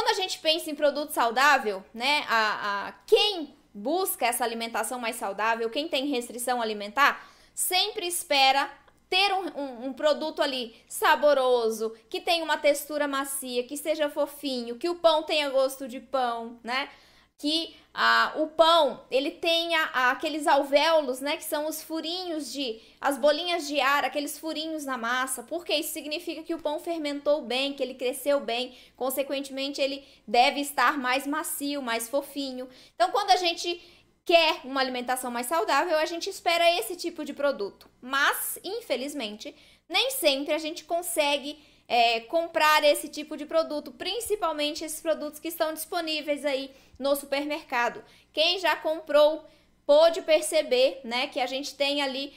Quando a gente pensa em produto saudável, né, a, a quem busca essa alimentação mais saudável, quem tem restrição alimentar, sempre espera ter um, um, um, produto ali saboroso, que tenha uma textura macia, que seja fofinho, que o pão tenha gosto de pão, né? que ah, o pão ele tenha ah, aqueles alvéolos, né, que são os furinhos de as bolinhas de ar, aqueles furinhos na massa, porque isso significa que o pão fermentou bem, que ele cresceu bem, consequentemente ele deve estar mais macio, mais fofinho. Então, quando a gente quer uma alimentação mais saudável, a gente espera esse tipo de produto. Mas, infelizmente, nem sempre a gente consegue é, comprar esse tipo de produto, principalmente esses produtos que estão disponíveis aí no supermercado. Quem já comprou pode perceber, né, que a gente tem ali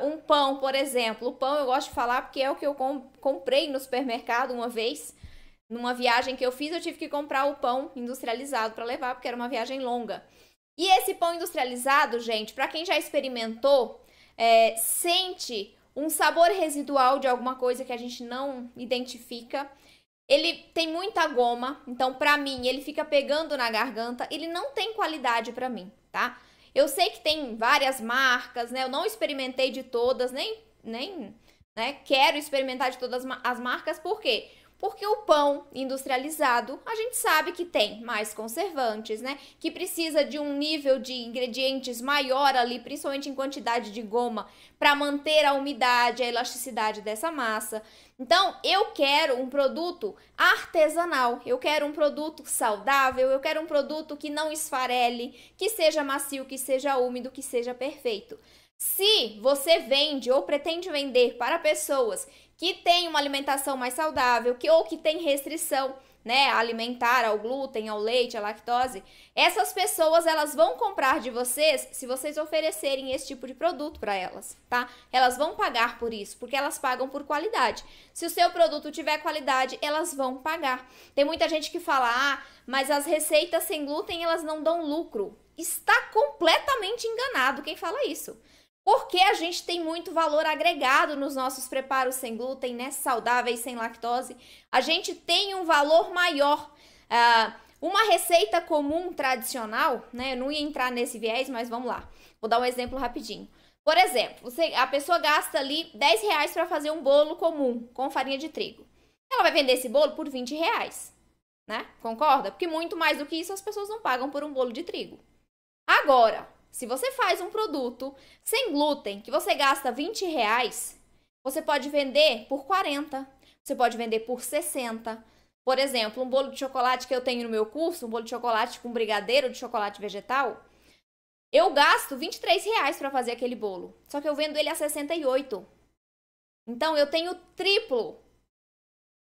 uh, um pão, por exemplo. O pão eu gosto de falar porque é o que eu comprei no supermercado uma vez. Numa viagem que eu fiz, eu tive que comprar o pão industrializado para levar, porque era uma viagem longa. E esse pão industrializado, gente, para quem já experimentou, é, sente um sabor residual de alguma coisa que a gente não identifica. Ele tem muita goma, então para mim ele fica pegando na garganta, ele não tem qualidade para mim, tá? Eu sei que tem várias marcas, né? Eu não experimentei de todas, nem nem, né, quero experimentar de todas as marcas, por quê? Porque o pão industrializado, a gente sabe que tem mais conservantes, né? Que precisa de um nível de ingredientes maior ali, principalmente em quantidade de goma, para manter a umidade, a elasticidade dessa massa. Então, eu quero um produto artesanal, eu quero um produto saudável, eu quero um produto que não esfarele, que seja macio, que seja úmido, que seja perfeito. Se você vende ou pretende vender para pessoas que têm uma alimentação mais saudável, que ou que têm restrição, né, alimentar ao glúten, ao leite, à lactose, essas pessoas elas vão comprar de vocês se vocês oferecerem esse tipo de produto para elas, tá? Elas vão pagar por isso, porque elas pagam por qualidade. Se o seu produto tiver qualidade, elas vão pagar. Tem muita gente que fala: "Ah, mas as receitas sem glúten, elas não dão lucro". Está completamente enganado quem fala isso. Porque a gente tem muito valor agregado nos nossos preparos sem glúten, né? Saudáveis, sem lactose. A gente tem um valor maior. Ah, uma receita comum tradicional, né? Eu não ia entrar nesse viés, mas vamos lá. Vou dar um exemplo rapidinho. Por exemplo, você, a pessoa gasta ali 10 reais para fazer um bolo comum com farinha de trigo. Ela vai vender esse bolo por 20 reais, né? Concorda? Porque muito mais do que isso as pessoas não pagam por um bolo de trigo. Agora, se você faz um produto sem glúten que você gasta 20 reais, você pode vender por 40, você pode vender por 60. Por exemplo, um bolo de chocolate que eu tenho no meu curso, um bolo de chocolate com brigadeiro de chocolate vegetal, eu gasto 23 reais para fazer aquele bolo, só que eu vendo ele a 68. Então eu tenho triplo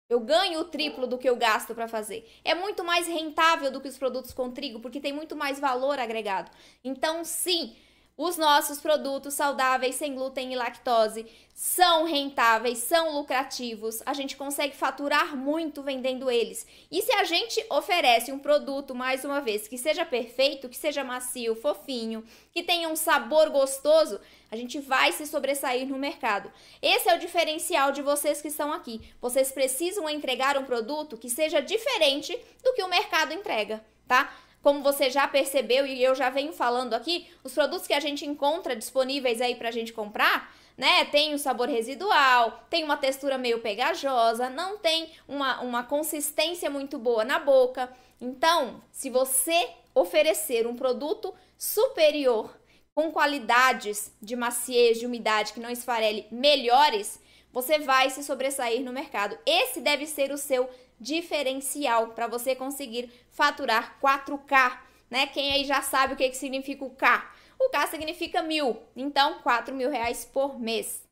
eu ganho o triplo do que eu gasto para fazer. É muito mais rentável do que os produtos com trigo, porque tem muito mais valor agregado. Então, sim, os nossos produtos saudáveis, sem glúten e lactose, são rentáveis, são lucrativos, a gente consegue faturar muito vendendo eles. E se a gente oferece um produto, mais uma vez, que seja perfeito, que seja macio, fofinho, que tenha um sabor gostoso, a gente vai se sobressair no mercado. Esse é o diferencial de vocês que estão aqui. Vocês precisam entregar um produto que seja diferente do que o mercado entrega, tá? Como você já percebeu e eu já venho falando aqui, os produtos que a gente encontra disponíveis aí pra gente comprar, né? Tem um sabor residual, tem uma textura meio pegajosa, não tem uma, uma consistência muito boa na boca. Então, se você oferecer um produto superior, com qualidades de maciez, de umidade que não esfarele melhores, você vai se sobressair no mercado. Esse deve ser o seu diferencial para você conseguir faturar 4K, né? Quem aí já sabe o que, que significa o K? O K significa mil, então 4 mil reais por mês.